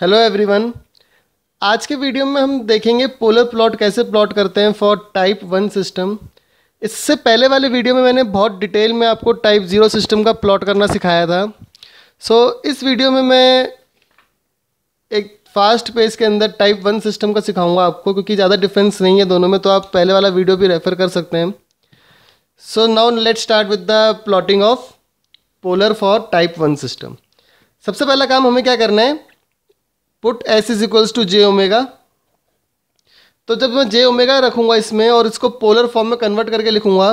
Hello everyone आज के video में हम देखेंगे पोलर प्लॉट कैसे प्लॉट करते हैं फॉर टाइप वन सिस्टम इससे पहले वाले वीडियो में मैंने बहुत डिटेल में आपको टाइप ज़ीरो सिस्टम का प्लॉट करना सिखाया था सो so, इस वीडियो में मैं एक फास्ट पेज के अंदर टाइप वन सिस्टम का सिखाऊंगा आपको क्योंकि ज़्यादा डिफरेंस नहीं है दोनों में तो आप पहले वाला वीडियो भी रेफर कर सकते हैं so now let start with the plotting of polar for type one system सबसे पहला काम हमें क्या करना है put S is equals to J omega तो जब मैं जे ओमेगा रखूंगा इसमें और इसको पोलर फॉर्म में कन्वर्ट करके लिखूंगा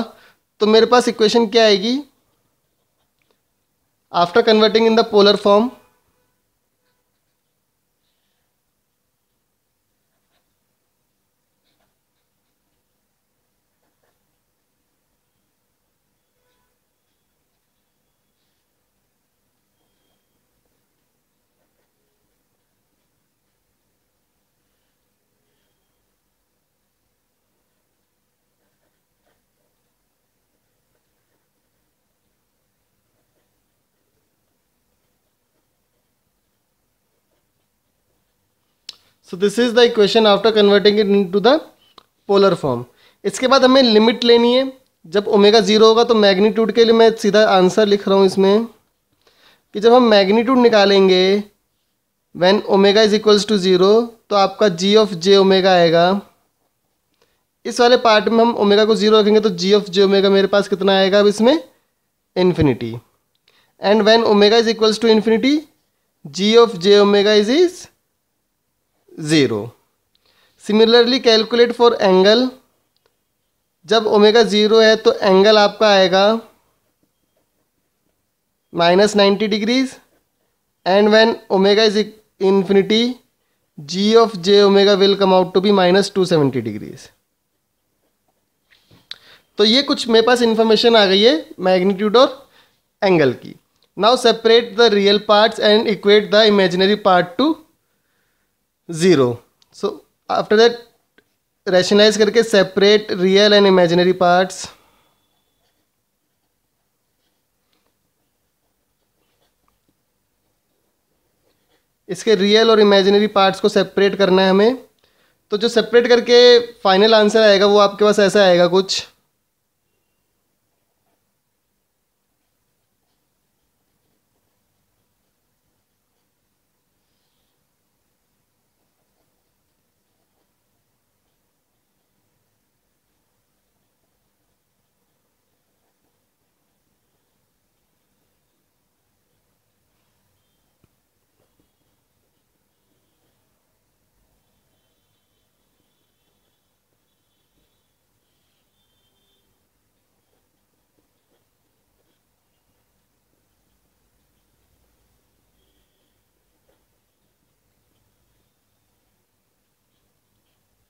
तो मेरे पास इक्वेशन क्या आएगी after converting in the polar form so this is the equation after converting it into the polar form इसके बाद हमें लिमिट लेनी है जब ओमेगा ज़ीरो होगा तो मैग्नीट्यूड के लिए मैं सीधा आंसर लिख रहा हूँ इसमें कि जब हम मैग्नीट्यूड निकालेंगे when omega is equals to zero तो आपका जी ऑफ जे ओमेगा आएगा इस वाले पार्ट में हम ओमेगा को ज़ीरो रखेंगे तो जी ऑफ जे ओमेगा मेरे पास कितना आएगा अब इसमें infinity and when omega is equals to infinity G of J omega is is zero similarly calculate for angle जब ओमेगा ज़ीरो है तो एंगल आपका आएगा minus ninety degrees and when omega is infinity G of J omega will come out to be minus two seventy degrees तो ये कुछ मेरे पास information आ गई है मैग्नीट्यूड और एंगल की now separate the real parts and equate the imaginary part to zero so after that rationalise करके separate real and imaginary parts इसके रियल और इमेजिनरी पार्ट्स को सेपरेट करना है हमें तो जो सेपरेट करके फाइनल आंसर आएगा वो आपके पास ऐसा आएगा कुछ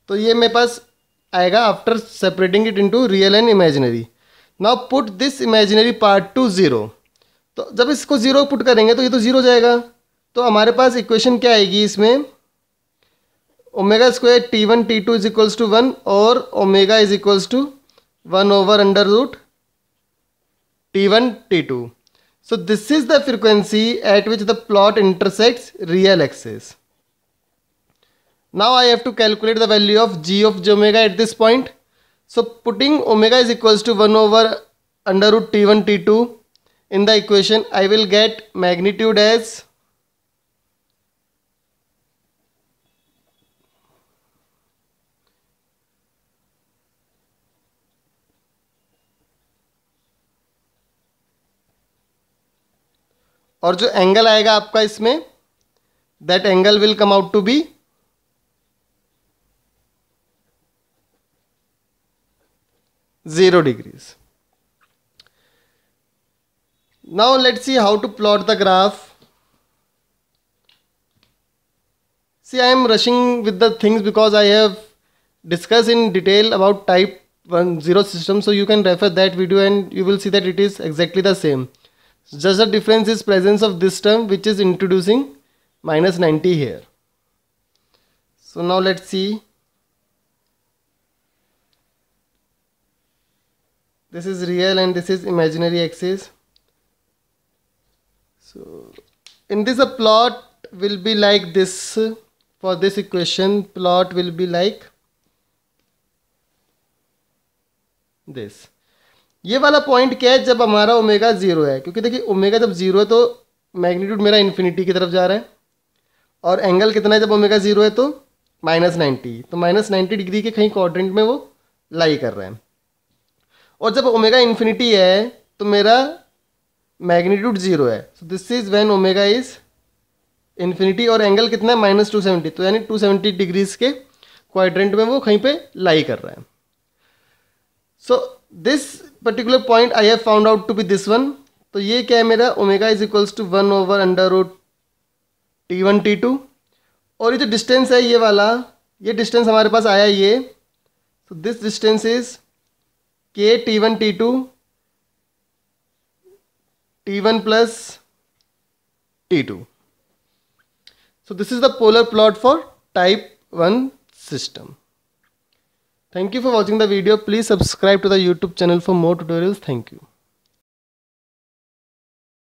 तो ये मेरे पास आएगा after separating it into real and imaginary now put this imaginary part to zero तो जब इसको ज़ीरो पुट करेंगे तो ये तो ज़ीरो जाएगा तो हमारे पास इक्वेशन क्या आएगी इसमें omega square T one T two is equals to one और omega is equals to one over under root T one T two so this is the frequency at which the plot intersects real axis Now I have to calculate the value of g of j omega at this point. So putting omega is equals to 1 over under root t1 t2 in the equation I will get magnitude as और जो angle आएगा आपका इसमें that angle will come out to be 0 degrees. Now let's see how to plot the graph. See I am rushing with the things because I have discussed in detail about type 1 0 system so you can refer that video and you will see that it is exactly the same. Just the difference is presence of this term which is introducing minus 90 here. So now let's see this is real and this is imaginary axis so in this a plot will be like this for this equation plot will be like this ये वाला point क्या है जब हमारा omega zero है क्योंकि देखिए omega जब ज़ीरो है तो मैग्नीट्यूड मेरा इन्फिनिटी की तरफ जा रहा है और एंगल कितना है जब ओमेगा ज़ीरो है तो माइनस नाइन्टी तो माइनस नाइन्टी डिग्री के कहीं क्वाड्रेंट में वो लाई कर रहा है और जब ओमेगा इन्फिनिटी है तो मेरा मैग्नीट्यूड जीरो है so this is when omega is infinity और एंगल कितना है माइनस टू सेवेंटी तो यानी टू सेवेंटी डिग्रीज के क्वाड्रेंट में वो कहीं पे लाई कर रहा है so this particular point I have found out to be this one तो ये क्या है मेरा omega is equals to one over under root T one T two और ये जो डिस्टेंस है ये वाला ये डिस्टेंस हमारे पास आया ये so this distance is k t1 t2 t1 plus t2 so this is the polar plot for type 1 system thank you for watching the video please subscribe to the youtube channel for more tutorials thank you